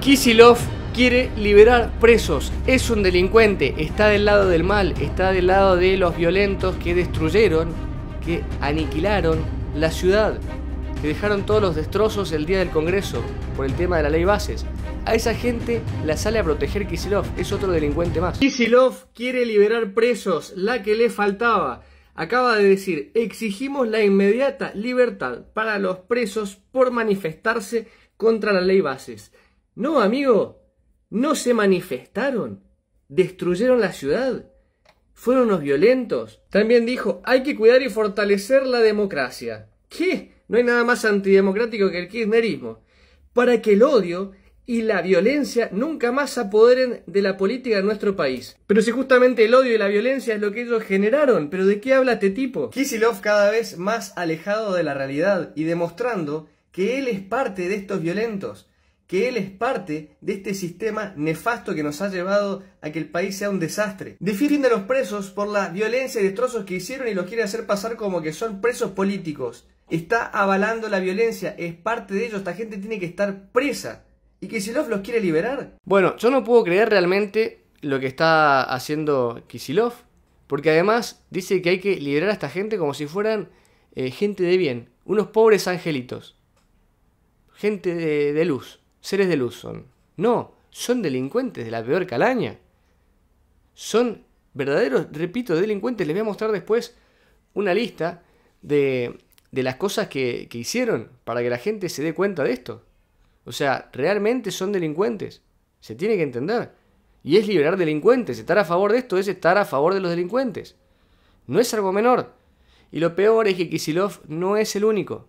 Kisilov quiere liberar presos, es un delincuente, está del lado del mal, está del lado de los violentos que destruyeron, que aniquilaron la ciudad, que dejaron todos los destrozos el día del Congreso por el tema de la ley bases. A esa gente la sale a proteger Kisilov, es otro delincuente más. Kisilov quiere liberar presos, la que le faltaba. Acaba de decir, exigimos la inmediata libertad para los presos por manifestarse contra la ley bases. No, amigo, no se manifestaron, destruyeron la ciudad, fueron unos violentos. También dijo, hay que cuidar y fortalecer la democracia. ¿Qué? No hay nada más antidemocrático que el kirchnerismo. Para que el odio y la violencia nunca más se apoderen de la política de nuestro país. Pero si justamente el odio y la violencia es lo que ellos generaron, ¿pero de qué habla este tipo? Kisilov cada vez más alejado de la realidad y demostrando que él es parte de estos violentos, que él es parte de este sistema nefasto que nos ha llevado a que el país sea un desastre. Defienden a los presos por la violencia y destrozos que hicieron y los quiere hacer pasar como que son presos políticos. Está avalando la violencia, es parte de ellos, esta gente tiene que estar presa. ¿Y Kisilov los quiere liberar? Bueno, yo no puedo creer realmente lo que está haciendo Kisilov, porque además dice que hay que liberar a esta gente como si fueran eh, gente de bien, unos pobres angelitos, gente de luz seres de luz son. No, son delincuentes de la peor calaña. Son verdaderos, repito, delincuentes. Les voy a mostrar después una lista de, de las cosas que, que hicieron para que la gente se dé cuenta de esto. O sea, realmente son delincuentes. Se tiene que entender. Y es liberar delincuentes. Estar a favor de esto es estar a favor de los delincuentes. No es algo menor. Y lo peor es que Kisilov no es el único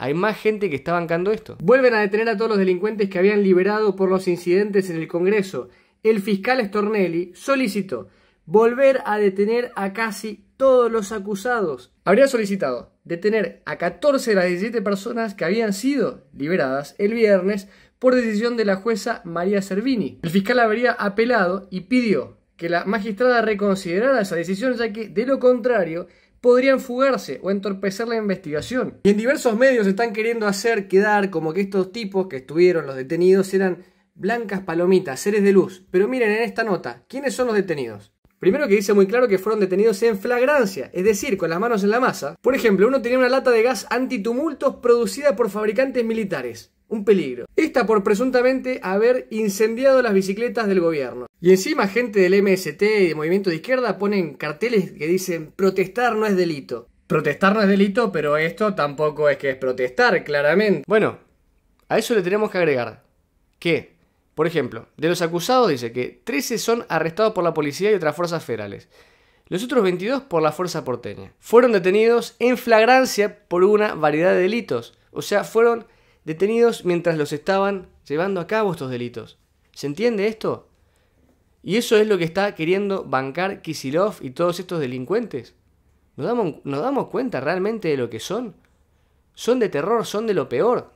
hay más gente que está bancando esto. Vuelven a detener a todos los delincuentes que habían liberado por los incidentes en el Congreso. El fiscal Stornelli solicitó volver a detener a casi todos los acusados. Habría solicitado detener a 14 de las 17 personas que habían sido liberadas el viernes por decisión de la jueza María Cervini. El fiscal habría apelado y pidió que la magistrada reconsiderara esa decisión ya que de lo contrario podrían fugarse o entorpecer la investigación. Y en diversos medios están queriendo hacer quedar como que estos tipos que estuvieron los detenidos eran blancas palomitas, seres de luz. Pero miren en esta nota, ¿quiénes son los detenidos? Primero que dice muy claro que fueron detenidos en flagrancia, es decir, con las manos en la masa. Por ejemplo, uno tenía una lata de gas antitumultos producida por fabricantes militares un peligro. Esta por presuntamente haber incendiado las bicicletas del gobierno. Y encima gente del MST y de movimiento de izquierda ponen carteles que dicen protestar no es delito. Protestar no es delito, pero esto tampoco es que es protestar, claramente. Bueno, a eso le tenemos que agregar que, por ejemplo, de los acusados dice que 13 son arrestados por la policía y otras fuerzas federales. Los otros 22 por la fuerza porteña. Fueron detenidos en flagrancia por una variedad de delitos. O sea, fueron detenidos mientras los estaban llevando a cabo estos delitos. ¿Se entiende esto? Y eso es lo que está queriendo bancar Kisilov y todos estos delincuentes. ¿Nos damos, ¿Nos damos cuenta realmente de lo que son? Son de terror, son de lo peor.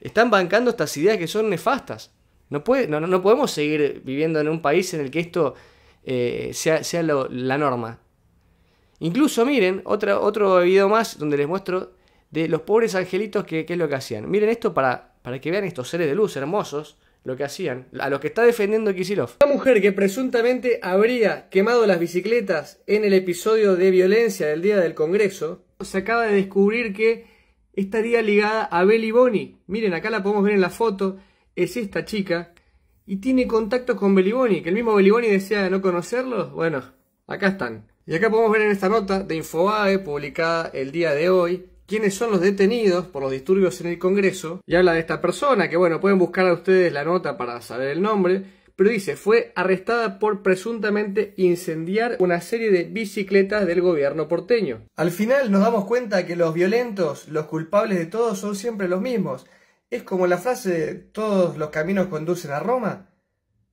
Están bancando estas ideas que son nefastas. No, puede, no, no podemos seguir viviendo en un país en el que esto eh, sea, la norma. Incluso miren, otro video más donde les muestro de los pobres angelitos que, es lo que hacían. Miren esto para, para que vean estos seres de luz hermosos lo que hacían, a lo que está defendiendo Kisilov. Una mujer que presuntamente habría quemado las bicicletas en el episodio de violencia del día del Congreso, se acaba de descubrir que estaría ligada a Belly Miren, acá la podemos ver en la foto, es esta chica, y tiene contacto con Belly que el mismo Belly Boni decía no conocerlo. Bueno, acá están. Y acá podemos ver en esta nota de Infobae, publicada el día de hoy, quiénes son los detenidos por los disturbios en el Congreso y habla de esta persona, que bueno, pueden buscar a ustedes la nota para saber el nombre, pero dice, fue arrestada por presuntamente incendiar una serie de bicicletas del gobierno porteño. Al final nos damos cuenta que los violentos, los culpables de todo, son siempre los mismos. Es como la frase, todos los caminos conducen a Roma.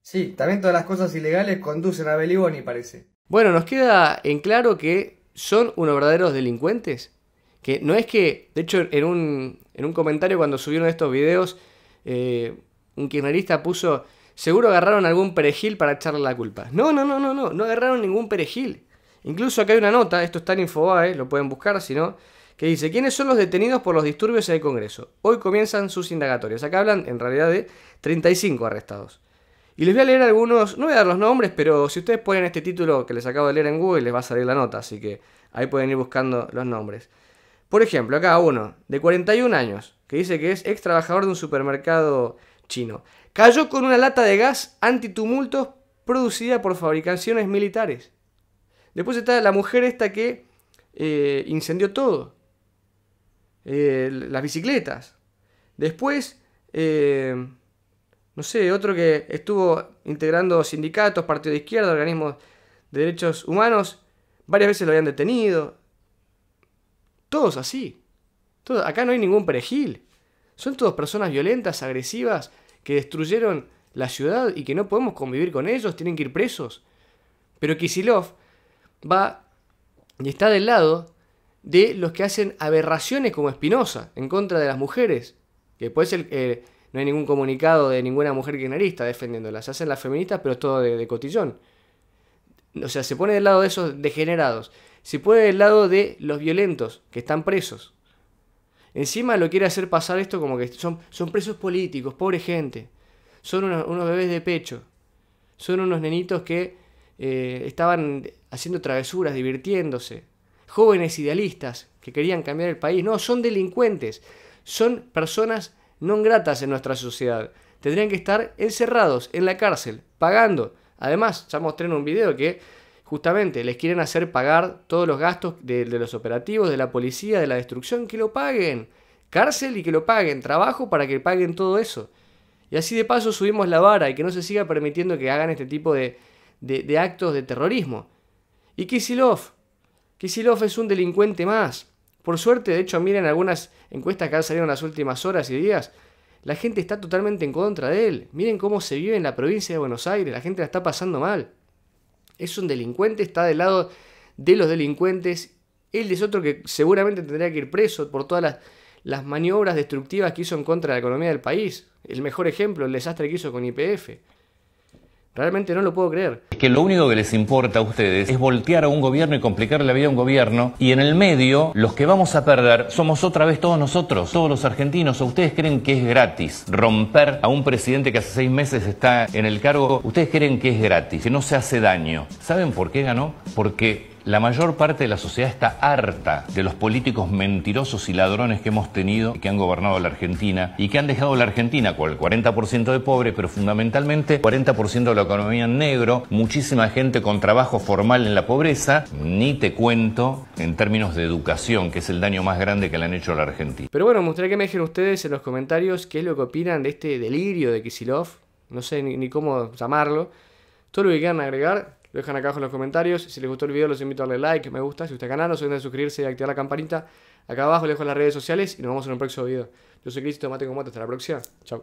Sí, también todas las cosas ilegales conducen a Beliboni, parece. Bueno, nos queda en claro que son unos verdaderos delincuentes que no es que, de hecho, en un, en un comentario cuando subieron estos videos, eh, un kirchnerista puso, seguro agarraron algún perejil para echarle la culpa. No, no, no, no, no, no agarraron ningún perejil. Incluso acá hay una nota, esto está en Infobae, lo pueden buscar si no, que dice, ¿quiénes son los detenidos por los disturbios en el Congreso? Hoy comienzan sus indagatorias. Acá hablan en realidad de 35 arrestados. Y les voy a leer algunos, no voy a dar los nombres, pero si ustedes ponen este título que les acabo de leer en Google, les va a salir la nota, así que ahí pueden ir buscando los nombres. Por ejemplo, acá uno de 41 años que dice que es ex trabajador de un supermercado chino. Cayó con una lata de gas antitumultos producida por fabricaciones militares. Después está la mujer esta que eh, incendió todo. Eh, las bicicletas. Después, eh, no sé, otro que estuvo integrando sindicatos, partido de izquierda, organismos de derechos humanos. Varias veces lo habían detenido. Todos así. acá no hay ningún perejil. Son todas personas violentas, agresivas, que destruyeron la ciudad y que no podemos convivir con ellos, tienen que ir presos. Pero Kisilov va y está del lado de los que hacen aberraciones como Espinosa en contra de las mujeres. Que puede ser que no hay ningún comunicado de ninguna mujer kirchnerista defendiéndolas. Se hacen las feministas, pero es todo de, de cotillón. O sea, se pone del lado de esos degenerados se puede del lado de los violentos que están presos. Encima lo quiere hacer pasar esto como que son, son presos políticos, pobre gente. Son unos, bebés de pecho. Son unos nenitos que eh, estaban haciendo travesuras, divirtiéndose. Jóvenes idealistas que querían cambiar el país. No, son delincuentes. Son personas no gratas en nuestra sociedad. Tendrían que estar encerrados en la cárcel, pagando. Además, ya mostré en un video que justamente les quieren hacer pagar todos los gastos de, los operativos, de la policía, de la destrucción, que lo paguen. Cárcel y que lo paguen, trabajo para que paguen todo eso. Y así de paso subimos la vara y que no se siga permitiendo que hagan este tipo de, de, actos de terrorismo. Y Kisilov, Kisilov es un delincuente más. Por suerte, de hecho, miren algunas encuestas que han salido en las últimas horas y días. La gente está totalmente en contra de él. Miren cómo se vive en la provincia de Buenos Aires, la gente la está pasando mal. Es un delincuente, está del lado de los delincuentes. Él es otro que seguramente tendría que ir preso por todas las, maniobras destructivas que hizo en contra de la economía del país. El mejor ejemplo, el desastre que hizo con IPF. Realmente no lo puedo creer. Que lo único que les importa a ustedes es voltear a un gobierno y complicar la vida a un gobierno y en el medio los que vamos a perder somos otra vez todos nosotros, todos los argentinos. ustedes creen que es gratis romper a un presidente que hace seis meses está en el cargo? ¿Ustedes creen que es gratis, que no se hace daño? ¿Saben por qué ganó? Porque la mayor parte de la sociedad está harta de los políticos mentirosos y ladrones que hemos tenido, que han gobernado la Argentina y que han dejado la Argentina con el 40% de pobres, pero fundamentalmente 40% de la economía en negro, muchísima gente con trabajo formal en la pobreza, ni te cuento en términos de educación, que es el daño más grande que le han hecho a la Argentina. Pero bueno, me gustaría que me dejen ustedes en los comentarios qué es lo que opinan de este delirio de Kisilov, no sé ni cómo llamarlo, todo lo que quieran agregar, lo dejan acá abajo en los comentarios. Si les gustó el video, los invito a darle like, me gusta. Si usted canal, no se olviden suscribirse y activar la campanita. Acá abajo les dejo las redes sociales y nos vemos en un próximo video. Yo soy Cristo, mate con Hasta la próxima. Chao.